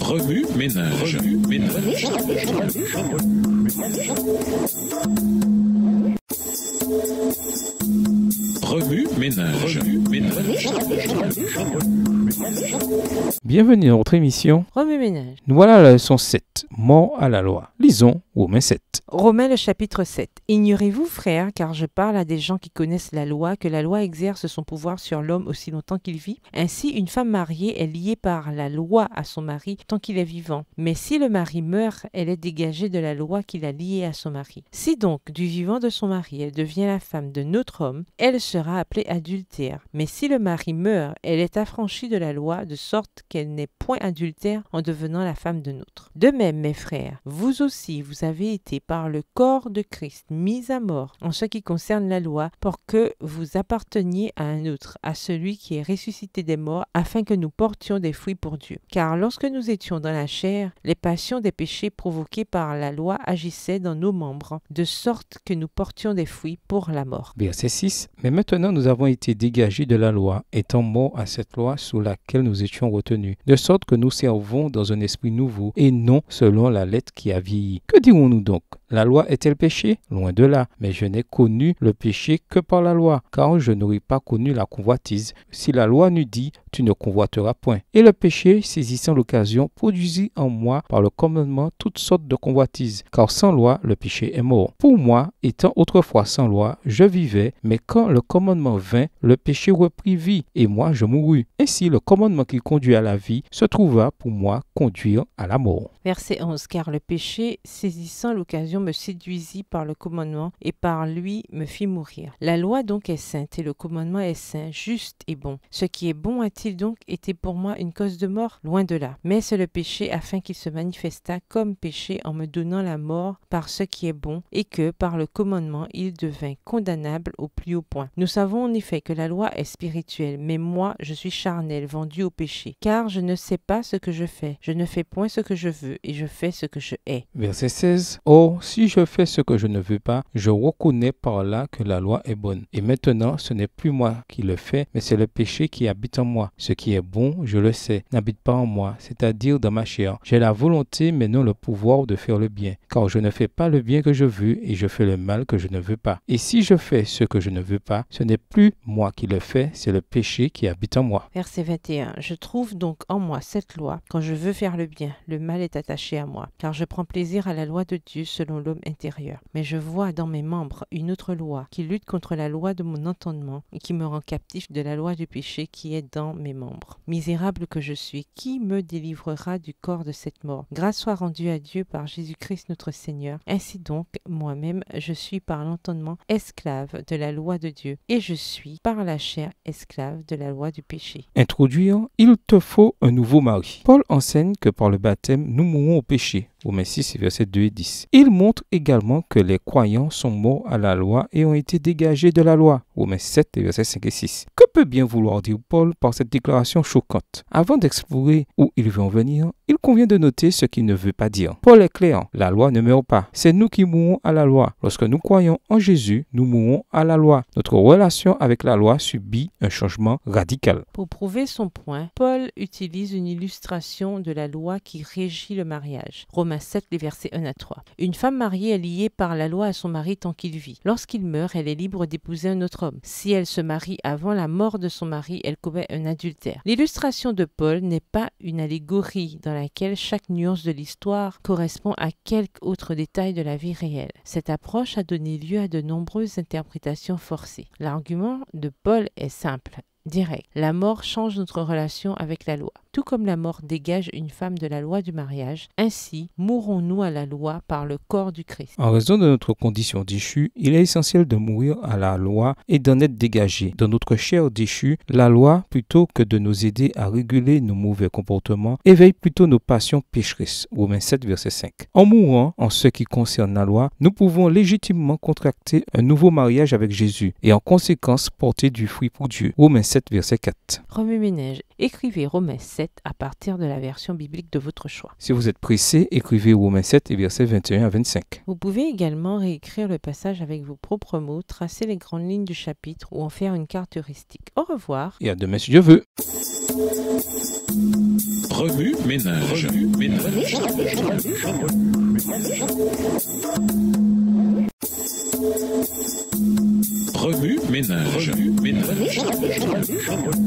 Remue ménage. Remue ménage. Remue ménage. ménage. Bienvenue dans notre émission. Romain Ménage. Nous voilà à la leçon 7, mort à la loi. Lisons Romain 7. Romain le chapitre 7. Ignorez-vous, frères, car je parle à des gens qui connaissent la loi, que la loi exerce son pouvoir sur l'homme aussi longtemps qu'il vit. Ainsi, une femme mariée est liée par la loi à son mari tant qu'il est vivant. Mais si le mari meurt, elle est dégagée de la loi qui l'a liée à son mari. Si donc, du vivant de son mari, elle devient la femme de notre homme, elle sera appelée adultère. Mais si le mari meurt, elle est affranchie de la loi de sorte qu'elle n'est point adultère en devenant la femme de notre. De même, mes frères, vous aussi, vous avez été par le corps de Christ mis à mort en ce qui concerne la loi pour que vous apparteniez à un autre, à celui qui est ressuscité des morts, afin que nous portions des fruits pour Dieu. Car lorsque nous étions dans la chair, les passions des péchés provoquées par la loi agissaient dans nos membres, de sorte que nous portions des fruits pour la mort. Verset 6. Mais maintenant nous avons été dégagés de la loi, étant morts à cette loi sous laquelle nous étions retenus de sorte que nous servons dans un esprit nouveau et non selon la lettre qui a vieilli. Que dirons-nous donc la loi est-elle péché Loin de là. Mais je n'ai connu le péché que par la loi, car je n'aurais pas connu la convoitise si la loi nous dit tu ne convoiteras point. Et le péché, saisissant l'occasion, produisit en moi par le commandement toutes sortes de convoitises, car sans loi, le péché est mort. Pour moi, étant autrefois sans loi, je vivais, mais quand le commandement vint, le péché reprit vie, et moi je mourus. Ainsi, le commandement qui conduit à la vie se trouva pour moi conduire à la mort. Verset 11 Car le péché, saisissant l'occasion, me séduisit par le commandement et par lui me fit mourir. La loi donc est sainte et le commandement est saint, juste et bon. Ce qui est bon a-t-il donc été pour moi une cause de mort Loin de là. Mais c'est le péché afin qu'il se manifestât comme péché en me donnant la mort par ce qui est bon et que par le commandement il devint condamnable au plus haut point. Nous savons en effet que la loi est spirituelle, mais moi je suis charnel, vendu au péché, car je ne sais pas ce que je fais, je ne fais point ce que je veux et je fais ce que je hais. Verset 16. Oh, si je fais ce que je ne veux pas, je reconnais par là que la loi est bonne. Et maintenant, ce n'est plus moi qui le fais, mais c'est le péché qui habite en moi. Ce qui est bon, je le sais, n'habite pas en moi, c'est-à-dire dans ma chair. J'ai la volonté, mais non le pouvoir de faire le bien, car je ne fais pas le bien que je veux et je fais le mal que je ne veux pas. Et si je fais ce que je ne veux pas, ce n'est plus moi qui le fais, c'est le péché qui habite en moi. Verset 21. Je trouve donc en moi cette loi. Quand je veux faire le bien, le mal est attaché à moi, car je prends plaisir à la loi de Dieu selon l'homme intérieur. Mais je vois dans mes membres une autre loi qui lutte contre la loi de mon entendement et qui me rend captif de la loi du péché qui est dans mes membres. Misérable que je suis, qui me délivrera du corps de cette mort Grâce soit rendue à Dieu par Jésus-Christ notre Seigneur. Ainsi donc, moi-même, je suis par l'entendement esclave de la loi de Dieu et je suis par la chair esclave de la loi du péché. Introduire, il te faut un nouveau mari. Paul enseigne que par le baptême, nous mourons au péché Romains Messie, versets verset 2 et 10. Il montre également que les croyants sont morts à la loi et ont été dégagés de la loi. Romains 7, versets 5 et 6. Que peut bien vouloir dire Paul par cette déclaration choquante Avant d'explorer où il veut en venir, il convient de noter ce qu'il ne veut pas dire. Paul est clair, la loi ne meurt pas. C'est nous qui mourons à la loi. Lorsque nous croyons en Jésus, nous mourons à la loi. Notre relation avec la loi subit un changement radical. Pour prouver son point, Paul utilise une illustration de la loi qui régit le mariage. Romains 7, les versets 1 à 3. Une femme mariée est liée par la loi à son mari tant qu'il vit. Lorsqu'il meurt, elle est libre d'épouser un autre si elle se marie avant la mort de son mari, elle commet un adultère. L'illustration de Paul n'est pas une allégorie dans laquelle chaque nuance de l'histoire correspond à quelque autre détail de la vie réelle. Cette approche a donné lieu à de nombreuses interprétations forcées. L'argument de Paul est simple direct. La mort change notre relation avec la loi. Tout comme la mort dégage une femme de la loi du mariage, ainsi mourons-nous à la loi par le corps du Christ. En raison de notre condition déchue, il est essentiel de mourir à la loi et d'en être dégagé. Dans notre chair déchue, la loi, plutôt que de nous aider à réguler nos mauvais comportements, éveille plutôt nos passions pécheresses. Romains 7, verset 5. En mourant, en ce qui concerne la loi, nous pouvons légitimement contracter un nouveau mariage avec Jésus et en conséquence porter du fruit pour Dieu. Romains 7, verset 4. remue ménage Écrivez Romains 7 à partir de la version biblique de votre choix. Si vous êtes pressé, écrivez Romains 7 et versets 21 à 25. Vous pouvez également réécrire le passage avec vos propres mots, tracer les grandes lignes du chapitre ou en faire une carte heuristique. Au revoir. Et à demain si Dieu veut. Remue ménage. Oh,